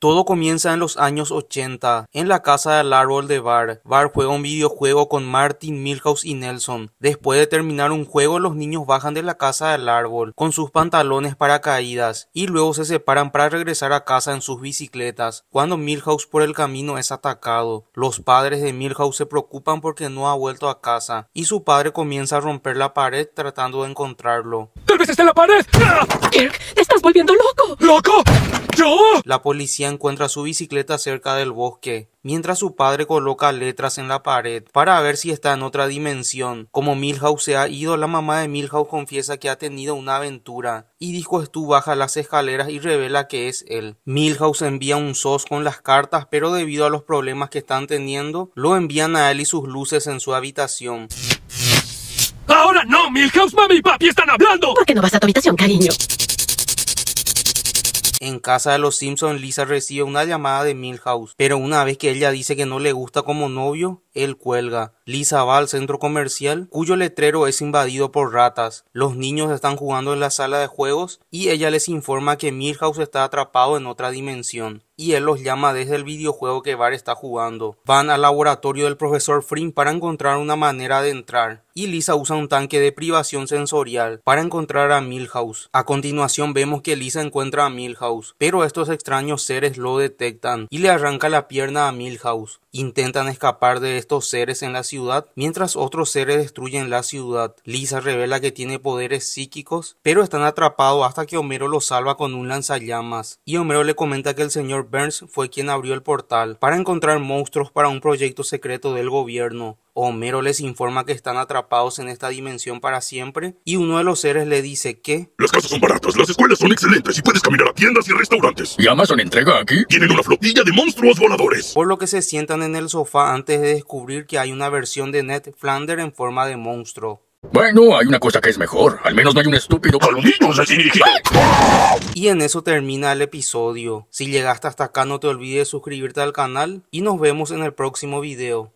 Todo comienza en los años 80. En la casa del árbol de Bar, Bar juega un videojuego con Martin, Milhouse y Nelson. Después de terminar un juego, los niños bajan de la casa del árbol con sus pantalones para caídas y luego se separan para regresar a casa en sus bicicletas. Cuando Milhouse por el camino es atacado, los padres de Milhouse se preocupan porque no ha vuelto a casa y su padre comienza a romper la pared tratando de encontrarlo. ¡Tal vez en la pared! te estás volviendo loco. ¡Loco! ¡Yo! La policía encuentra su bicicleta cerca del bosque, mientras su padre coloca letras en la pared para ver si está en otra dimensión. Como Milhouse se ha ido, la mamá de Milhouse confiesa que ha tenido una aventura y dijo Stu baja las escaleras y revela que es él. Milhouse envía un SOS con las cartas, pero debido a los problemas que están teniendo, lo envían a él y sus luces en su habitación. ¡Ahora no, Milhouse! ¡Mami y papi están hablando! ¿Por qué no vas a tu habitación, cariño? En casa de los Simpson, Lisa recibe una llamada de Milhouse, pero una vez que ella dice que no le gusta como novio, él cuelga. Lisa va al centro comercial, cuyo letrero es invadido por ratas. Los niños están jugando en la sala de juegos y ella les informa que Milhouse está atrapado en otra dimensión y él los llama desde el videojuego que Bar está jugando. Van al laboratorio del profesor Frim para encontrar una manera de entrar y Lisa usa un tanque de privación sensorial para encontrar a Milhouse. A continuación vemos que Lisa encuentra a Milhouse, pero estos extraños seres lo detectan y le arranca la pierna a Milhouse. Intentan escapar de estos seres en la ciudad, mientras otros seres destruyen la ciudad. Lisa revela que tiene poderes psíquicos, pero están atrapados hasta que Homero los salva con un lanzallamas y Homero le comenta que el señor Burns fue quien abrió el portal para encontrar monstruos para un proyecto secreto del gobierno. Homero les informa que están atrapados en esta dimensión para siempre y uno de los seres le dice que Las casas son baratas, las escuelas son excelentes y puedes caminar a tiendas y restaurantes. ¿Y Amazon entrega aquí? Tienen una flotilla de monstruos voladores. Por lo que se sientan en el sofá antes de descubrir que hay una versión de Ned Flanders en forma de monstruo. Bueno, hay una cosa que es mejor. Al menos no hay un estúpido así asesino. Y en eso termina el episodio. Si llegaste hasta acá no te olvides de suscribirte al canal y nos vemos en el próximo video.